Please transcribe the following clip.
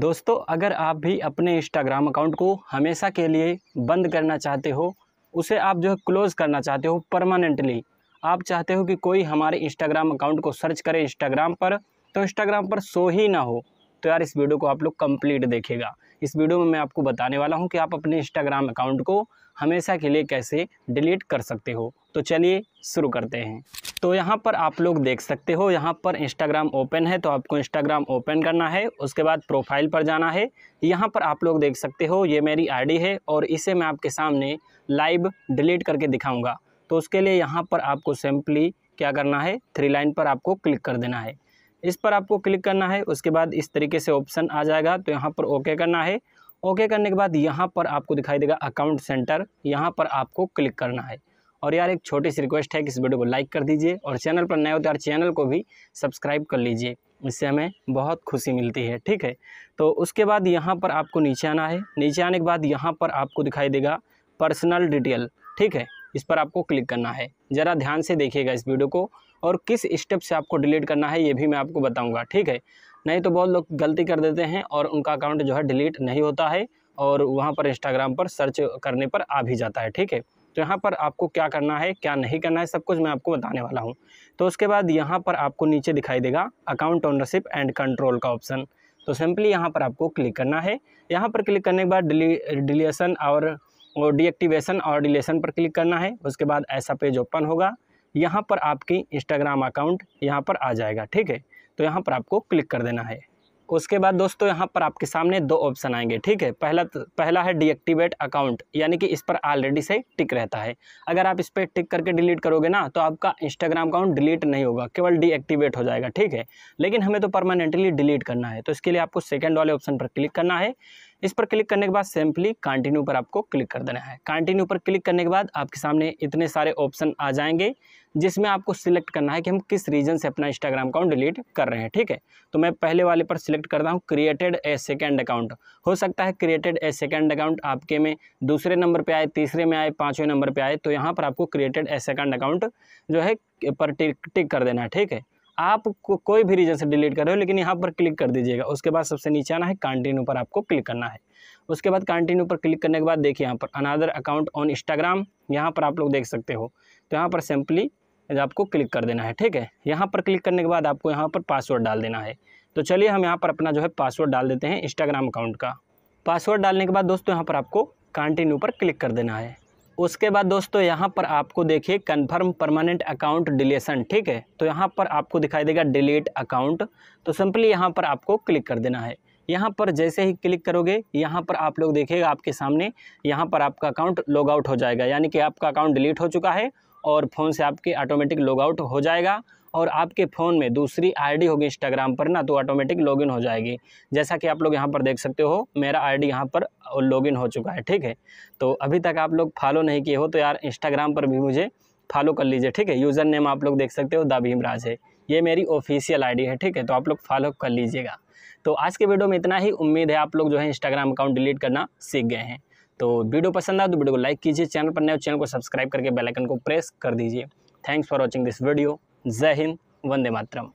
दोस्तों अगर आप भी अपने इंस्टाग्राम अकाउंट को हमेशा के लिए बंद करना चाहते हो उसे आप जो है क्लोज़ करना चाहते हो परमानेंटली आप चाहते हो कि कोई हमारे इंस्टाग्राम अकाउंट को सर्च करे इंस्टाग्राम पर तो इंस्टाग्राम पर शो ही ना हो तो यार इस वीडियो को आप लोग कंप्लीट देखेगा इस वीडियो में मैं आपको बताने वाला हूँ कि आप अपने इंस्टाग्राम अकाउंट को हमेशा के लिए कैसे डिलीट कर सकते हो तो चलिए शुरू करते हैं तो यहाँ पर आप लोग देख सकते हो यहाँ पर इंस्टाग्राम ओपन है तो आपको इंस्टाग्राम ओपन करना है उसके बाद प्रोफाइल पर जाना है यहाँ पर आप लोग देख सकते हो ये मेरी आईडी है और इसे मैं आपके सामने लाइव डिलीट करके दिखाऊंगा तो उसके लिए यहाँ पर आपको सिंपली क्या करना है थ्री लाइन पर आपको क्लिक कर देना है इस पर आपको क्लिक करना है उसके बाद इस तरीके से ऑप्शन आ जाएगा तो यहाँ पर ओके करना है ओके करने के बाद यहाँ पर आपको दिखाई देगा अकाउंट सेंटर यहाँ पर आपको क्लिक करना है और यार एक छोटी सी रिक्वेस्ट है कि इस वीडियो को लाइक कर दीजिए और चैनल पर नए हो तो यार चैनल को भी सब्सक्राइब कर लीजिए इससे हमें बहुत खुशी मिलती है ठीक है तो उसके बाद यहाँ पर आपको नीचे आना है नीचे आने के बाद यहाँ पर आपको दिखाई देगा पर्सनल डिटेल ठीक है इस पर आपको क्लिक करना है ज़रा ध्यान से देखिएगा इस वीडियो को और किस स्टेप से आपको डिलीट करना है ये भी मैं आपको बताऊँगा ठीक है नहीं तो बहुत लोग गलती कर देते हैं और उनका अकाउंट जो है डिलीट नहीं होता है और वहाँ पर इंस्टाग्राम पर सर्च करने पर आ भी जाता है ठीक है तो यहाँ पर आपको क्या करना है क्या नहीं करना है सब कुछ मैं आपको बताने वाला हूँ तो उसके बाद यहाँ पर आपको नीचे दिखाई देगा अकाउंट ओनरशिप एंड कंट्रोल का ऑप्शन तो सिंपली यहाँ पर आपको क्लिक करना है यहाँ पर क्लिक करने के बाद डिली डिलीशन और और डीएक्टिवेशन और डिलेशन पर क्लिक करना है उसके बाद ऐसा पेज ओपन होगा यहाँ पर आपकी इंस्टाग्राम अकाउंट यहाँ पर आ जाएगा ठीक है तो यहाँ पर आपको क्लिक कर देना है उसके बाद दोस्तों यहाँ पर आपके सामने दो ऑप्शन आएंगे ठीक है पहला पहला है डीएक्टिवेट अकाउंट यानी कि इस पर ऑलरेडी से टिक रहता है अगर आप इस पर टिक करके डिलीट करोगे ना तो आपका इंस्टाग्राम अकाउंट डिलीट नहीं होगा केवल डीएक्टिवेट हो जाएगा ठीक है लेकिन हमें तो परमानेंटली डिलीट करना है तो इसके लिए आपको सेकेंड वाले ऑप्शन पर क्लिक करना है इस पर क्लिक करने के बाद सिंपली कंटिन्यू पर आपको क्लिक कर देना है कंटिन्यू पर क्लिक करने के बाद आपके सामने इतने सारे ऑप्शन आ जाएंगे जिसमें आपको सिलेक्ट करना है कि हम किस रीजन से अपना इंस्टाग्राम अकाउंट डिलीट कर रहे हैं ठीक है तो मैं पहले वाले पर सिलेक्ट करता हूँ क्रिएटेड ए सेकेंड अकाउंट हो सकता है क्रिएटेड ए सेकेंड अकाउंट आपके में दूसरे नंबर पर आए तीसरे में आए पाँचवें नंबर पर आए तो यहाँ पर आपको क्रिएटेड ए सेकेंड अकाउंट जो है पर टिक टिक कर देना है ठीक है आप को, कोई भी रीजन से डिलीट कर रहे हो लेकिन यहाँ पर क्लिक कर दीजिएगा उसके बाद सबसे नीचे आना है कंटिन्यू पर आपको क्लिक करना है उसके बाद कंटिन्यू पर क्लिक करने के बाद देखिए यहाँ पर अनादर अकाउंट ऑन इंस्टाग्राम यहाँ पर आप लोग देख सकते हो तो यहाँ पर सिंपली आपको क्लिक कर देना है ठीक है यहाँ पर क्लिक करने के बाद आपको यहाँ पर पासवर्ड डाल देना है तो चलिए हम यहाँ पर अपना जो है पासवर्ड डाल देते हैं इंस्टाग्राम अकाउंट का पासवर्ड डालने के बाद दोस्तों यहाँ पर आपको कंटिन्यू पर क्लिक कर देना है उसके बाद दोस्तों यहाँ पर आपको देखिए कन्फर्म परमानेंट अकाउंट डिलेशन ठीक है तो यहाँ पर आपको दिखाई देगा डिलीट अकाउंट तो सिंपली यहाँ पर आपको क्लिक कर देना है यहाँ पर जैसे ही क्लिक करोगे यहाँ पर आप लोग देखिएगा आपके सामने यहाँ पर आपका अकाउंट लॉग आउट हो जाएगा यानी कि आपका अकाउंट डिलीट हो चुका है और फ़ोन से आपके ऑटोमेटिक लॉग आउट हो जाएगा और आपके फ़ोन में दूसरी आईडी होगी इंस्टाग्राम पर ना तो ऑटोमेटिक लॉगिन हो जाएगी जैसा कि आप लोग यहाँ पर देख सकते हो मेरा आईडी यहाँ पर लॉगिन हो चुका है ठीक है तो अभी तक आप लोग फॉलो नहीं किए हो तो यार इंस्टाग्राम पर भी मुझे फॉलो कर लीजिए ठीक है यूज़र नेम आप लोग देख सकते हो दा भीमराज है ये मेरी ऑफिशियल आई है ठीक है तो आप लोग फॉलो कर लीजिएगा तो आज के वीडियो में इतना ही उम्मीद है आप लोग जो है इंस्टाग्राम अकाउंट डिलीट करना सीख गए हैं तो वीडियो पसंद आए तो वीडियो को लाइक कीजिए चैनल पर नए चैनल को सब्सक्राइब करके आइकन को प्रेस कर दीजिए thanks for watching this video जय हिंद वंदे मातरम